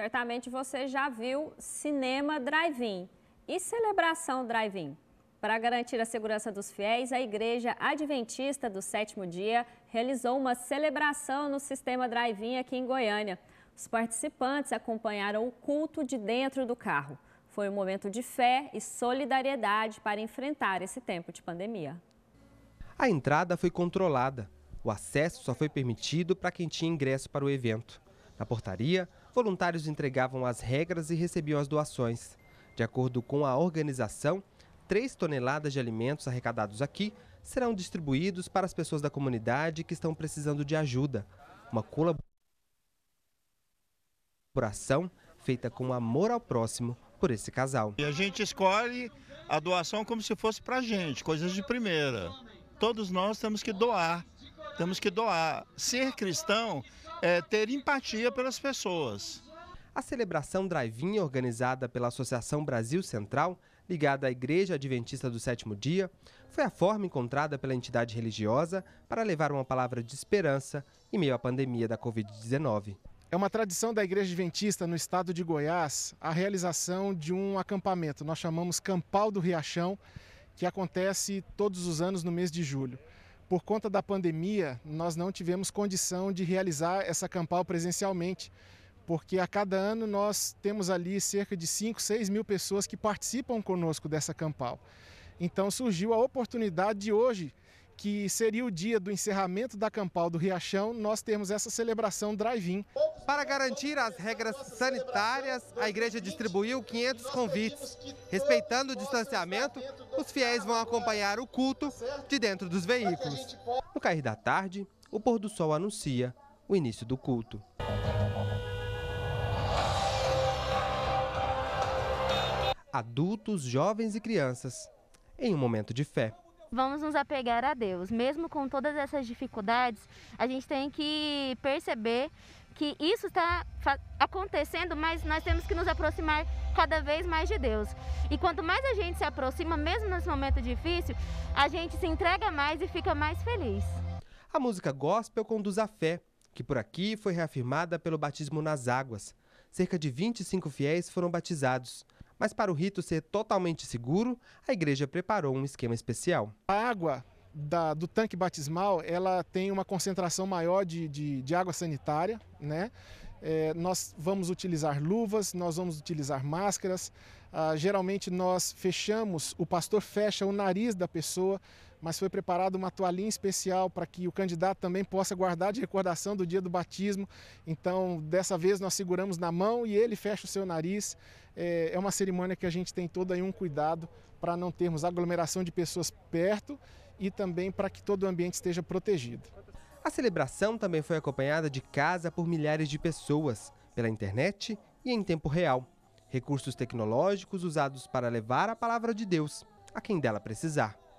Certamente você já viu cinema drive-in e celebração drive-in. Para garantir a segurança dos fiéis, a Igreja Adventista do Sétimo Dia realizou uma celebração no sistema drive-in aqui em Goiânia. Os participantes acompanharam o culto de dentro do carro. Foi um momento de fé e solidariedade para enfrentar esse tempo de pandemia. A entrada foi controlada. O acesso só foi permitido para quem tinha ingresso para o evento. Na portaria, voluntários entregavam as regras e recebiam as doações. De acordo com a organização, 3 toneladas de alimentos arrecadados aqui serão distribuídos para as pessoas da comunidade que estão precisando de ajuda. Uma colaboração feita com amor ao próximo por esse casal. E a gente escolhe a doação como se fosse para a gente, coisas de primeira. Todos nós temos que doar, temos que doar. Ser cristão é, ter empatia pelas pessoas. A celebração drive-in organizada pela Associação Brasil Central, ligada à Igreja Adventista do Sétimo Dia, foi a forma encontrada pela entidade religiosa para levar uma palavra de esperança em meio à pandemia da Covid-19. É uma tradição da Igreja Adventista no estado de Goiás a realização de um acampamento, nós chamamos Campal do Riachão, que acontece todos os anos no mês de julho. Por conta da pandemia, nós não tivemos condição de realizar essa campal presencialmente, porque a cada ano nós temos ali cerca de 5, 6 mil pessoas que participam conosco dessa campal. Então surgiu a oportunidade de hoje que seria o dia do encerramento da Campal do Riachão, nós temos essa celebração drive-in. Para garantir as regras sanitárias, a igreja distribuiu 500 convites. Respeitando o distanciamento, os fiéis vão acompanhar o culto de dentro dos veículos. No cair da tarde, o pôr do sol anuncia o início do culto. Adultos, jovens e crianças, em um momento de fé vamos nos apegar a Deus. Mesmo com todas essas dificuldades, a gente tem que perceber que isso está acontecendo, mas nós temos que nos aproximar cada vez mais de Deus. E quanto mais a gente se aproxima, mesmo nesse momento difícil, a gente se entrega mais e fica mais feliz. A música gospel conduz a fé, que por aqui foi reafirmada pelo batismo nas águas. Cerca de 25 fiéis foram batizados. Mas para o rito ser totalmente seguro, a igreja preparou um esquema especial. A água da, do tanque batismal ela tem uma concentração maior de, de, de água sanitária, né? É, nós vamos utilizar luvas, nós vamos utilizar máscaras. Ah, geralmente nós fechamos, o pastor fecha o nariz da pessoa mas foi preparada uma toalhinha especial para que o candidato também possa guardar de recordação do dia do batismo. Então, dessa vez nós seguramos na mão e ele fecha o seu nariz. É, é uma cerimônia que a gente tem todo aí um cuidado para não termos aglomeração de pessoas perto e também para que todo o ambiente esteja protegido. A celebração também foi acompanhada de casa por milhares de pessoas, pela internet e em tempo real. Recursos tecnológicos usados para levar a palavra de Deus a quem dela precisar.